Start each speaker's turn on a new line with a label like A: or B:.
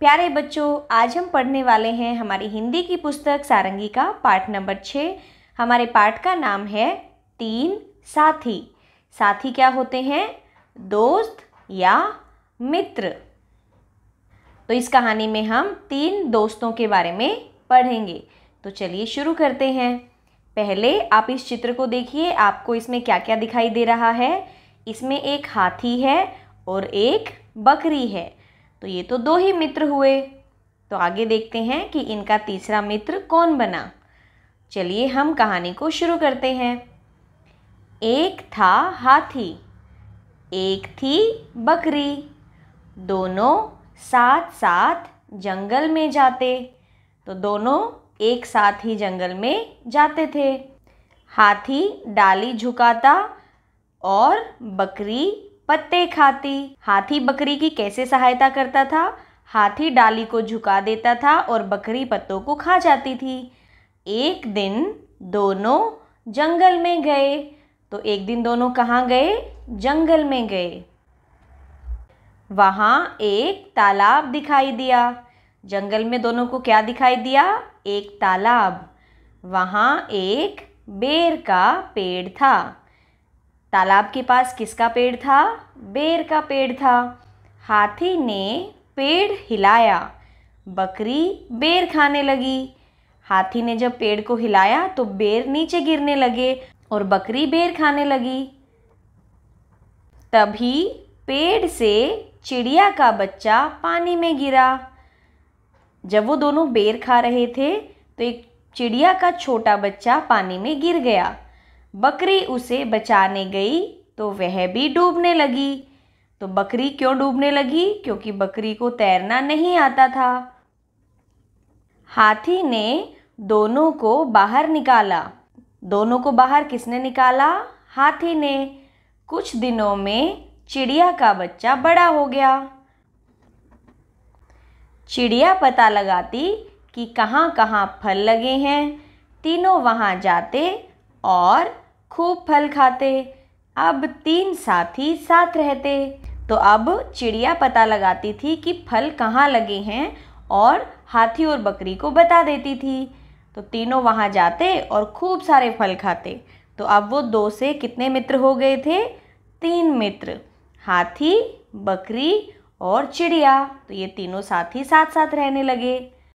A: प्यारे बच्चों आज हम पढ़ने वाले हैं हमारी हिंदी की पुस्तक सारंगी का पाठ नंबर छः हमारे पाठ का नाम है तीन साथी साथी क्या होते हैं दोस्त या मित्र तो इस कहानी में हम तीन दोस्तों के बारे में पढ़ेंगे तो चलिए शुरू करते हैं पहले आप इस चित्र को देखिए आपको इसमें क्या क्या दिखाई दे रहा है इसमें एक हाथी है और एक बकरी है तो ये तो दो ही मित्र हुए तो आगे देखते हैं कि इनका तीसरा मित्र कौन बना चलिए हम कहानी को शुरू करते हैं एक था हाथी एक थी बकरी दोनों साथ साथ जंगल में जाते तो दोनों एक साथ ही जंगल में जाते थे हाथी डाली झुकाता और बकरी पत्ते खाती हाथी बकरी की कैसे सहायता करता था हाथी डाली को झुका देता था और बकरी पत्तों को खा जाती थी एक दिन दोनों जंगल में गए तो एक दिन दोनों कहाँ गए जंगल में गए वहाँ एक तालाब दिखाई दिया जंगल में दोनों को क्या दिखाई दिया एक तालाब वहाँ एक बेर का पेड़ था तालाब के पास किसका पेड़ था बेर का पेड़ था हाथी ने पेड़ हिलाया बकरी बेर खाने लगी हाथी ने जब पेड़ को हिलाया तो बेर नीचे गिरने लगे और बकरी बेर खाने लगी तभी पेड़ से चिड़िया का बच्चा पानी में गिरा जब वो दोनों बेर खा रहे थे तो एक चिड़िया का छोटा बच्चा पानी में गिर गया बकरी उसे बचाने गई तो वह भी डूबने लगी तो बकरी क्यों डूबने लगी क्योंकि बकरी को तैरना नहीं आता था हाथी ने दोनों को बाहर निकाला दोनों को बाहर किसने निकाला हाथी ने कुछ दिनों में चिड़िया का बच्चा बड़ा हो गया चिड़िया पता लगाती कि कहाँ कहाँ फल लगे हैं तीनों वहाँ जाते और खूब फल खाते अब तीन साथी साथ रहते तो अब चिड़िया पता लगाती थी कि फल कहाँ लगे हैं और हाथी और बकरी को बता देती थी तो तीनों वहाँ जाते और खूब सारे फल खाते तो अब वो दो से कितने मित्र हो गए थे तीन मित्र हाथी बकरी और चिड़िया तो ये तीनों साथी साथ साथ रहने लगे